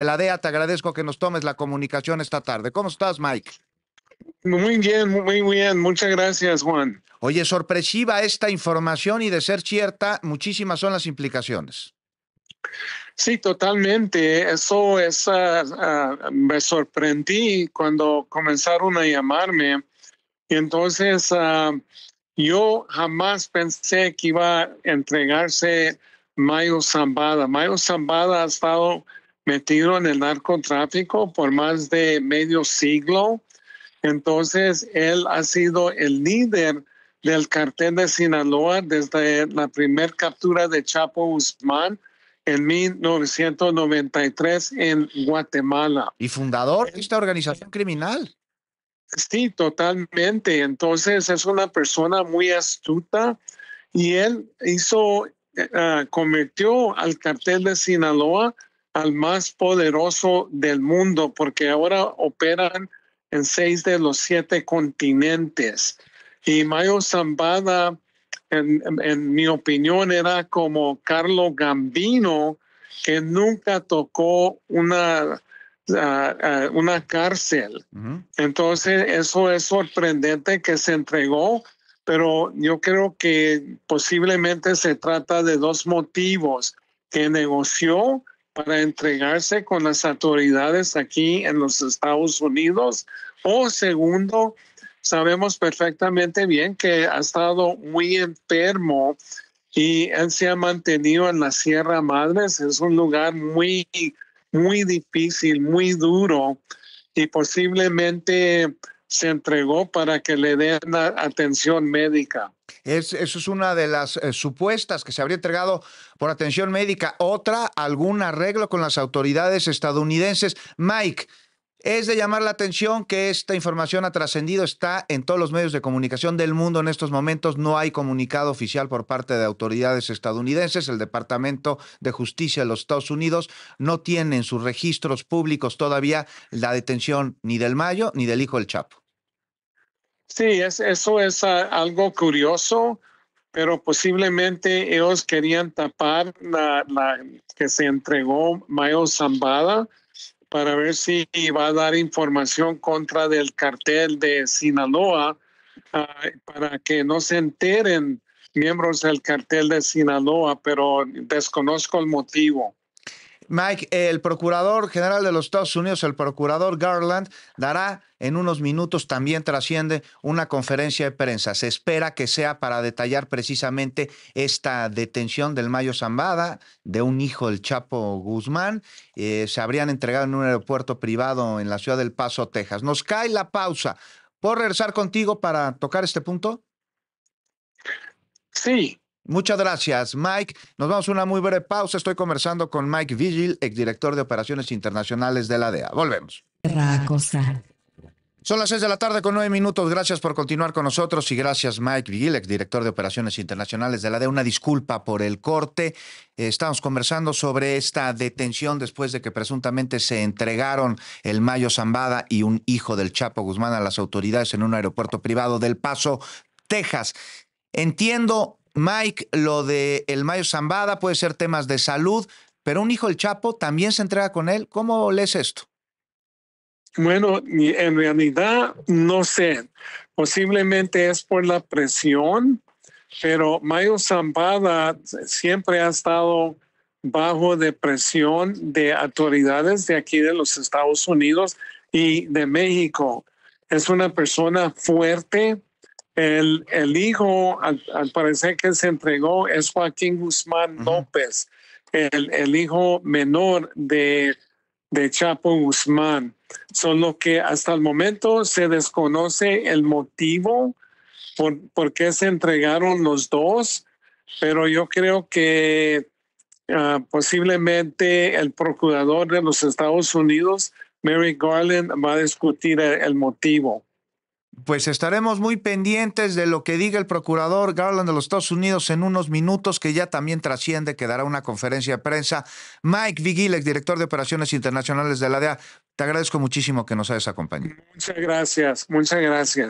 la DEA, te agradezco que nos tomes la comunicación esta tarde. ¿Cómo estás, Mike? Muy bien, muy bien. Muchas gracias, Juan. Oye, sorpresiva esta información y de ser cierta, muchísimas son las implicaciones. Sí, totalmente. Eso es, ah, me sorprendí cuando comenzaron a llamarme. Y entonces ah, yo jamás pensé que iba a entregarse Mayo Zambada. Mayo Zambada ha estado metido en el narcotráfico por más de medio siglo. Entonces, él ha sido el líder del cartel de Sinaloa desde la primera captura de Chapo Guzmán en 1993 en Guatemala. ¿Y fundador de esta organización criminal? Sí, totalmente. Entonces es una persona muy astuta y él hizo, eh, ah, convirtió al cartel de Sinaloa al más poderoso del mundo, porque ahora operan en seis de los siete continentes. Y Mayo Zambada, en, mi opinión, era como Carlo Gambino, que nunca tocó una, ah, ah, una cárcel. Entonces, eso es sorprendente que se entregó, pero yo creo que posiblemente se trata de dos motivos, que negoció para entregarse con las autoridades aquí en los Estados Unidos. O segundo, sabemos perfectamente bien que ha estado muy enfermo y él se ha mantenido en la Sierra Madres. Es un lugar muy, muy difícil, muy duro y posiblemente se entregó para que le den atención médica. Es, eso es una de las eh, supuestas que se habría entregado por atención médica. Otra, algún arreglo con las autoridades estadounidenses. Mike, es de llamar la atención que esta información ha trascendido, está en todos los medios de comunicación del mundo en estos momentos. No hay comunicado oficial por parte de autoridades estadounidenses. El Departamento de Justicia de los Estados Unidos no tiene en sus registros públicos todavía la detención ni del Mayo ni del hijo del Chapo. Sí, eso es ah, algo curioso, pero posiblemente ellos querían tapar la que se entregó Mayo Zambada para ver si va a dar información contra del cartel de Sinaloa ah, para que no se enteren miembros del cartel de Sinaloa, pero desconozco el motivo. Mike, el procurador general de los Estados Unidos, el procurador Garland, dará en unos minutos también trasciende una conferencia de prensa. Se espera que sea para detallar precisamente esta detención del Mayo Zambada, de un hijo del Chapo Guzmán. Eh, se habrían entregado en un aeropuerto privado en la ciudad del Paso, Texas. Nos cae la pausa. ¿Puedo regresar contigo para tocar este punto? Sí, Muchas gracias, Mike. Nos vamos a una muy breve pausa. Estoy conversando con Mike Vigil, exdirector de Operaciones Internacionales de la DEA. Volvemos. Son las seis de la tarde con nueve minutos. Gracias por continuar con nosotros y gracias Mike Vigil, director de Operaciones Internacionales de la DEA. Una disculpa por el corte. Eh, estamos conversando sobre esta detención después de que presuntamente se entregaron el Mayo Zambada y un hijo del Chapo Guzmán a las autoridades en un aeropuerto privado del Paso, Texas. Entiendo Mike, lo de el Mayo Zambada puede ser temas de salud, pero un hijo el Chapo también se entrega con él. ¿Cómo lees esto? Bueno, en realidad no sé. Posiblemente es por la presión, pero Mayo Zambada siempre ha estado bajo de presión de autoridades de aquí de los Estados Unidos y de México. Es una persona fuerte, el, hijo, al, parecer que se entregó, es Joaquín Guzmán López, el, hijo menor de, de Chapo Guzmán. Solo que hasta el momento se desconoce el motivo por, qué se entregaron los dos, pero yo creo que ah, posiblemente el procurador de los Estados Unidos, Mary Garland, va a discutir el motivo pues estaremos muy pendientes de lo que diga el procurador Garland de los Estados Unidos en unos minutos, que ya también trasciende, que dará una conferencia de prensa. Mike Vigil, director de Operaciones Internacionales de la DEA, te agradezco muchísimo que nos hayas acompañado. Muchas gracias, muchas gracias.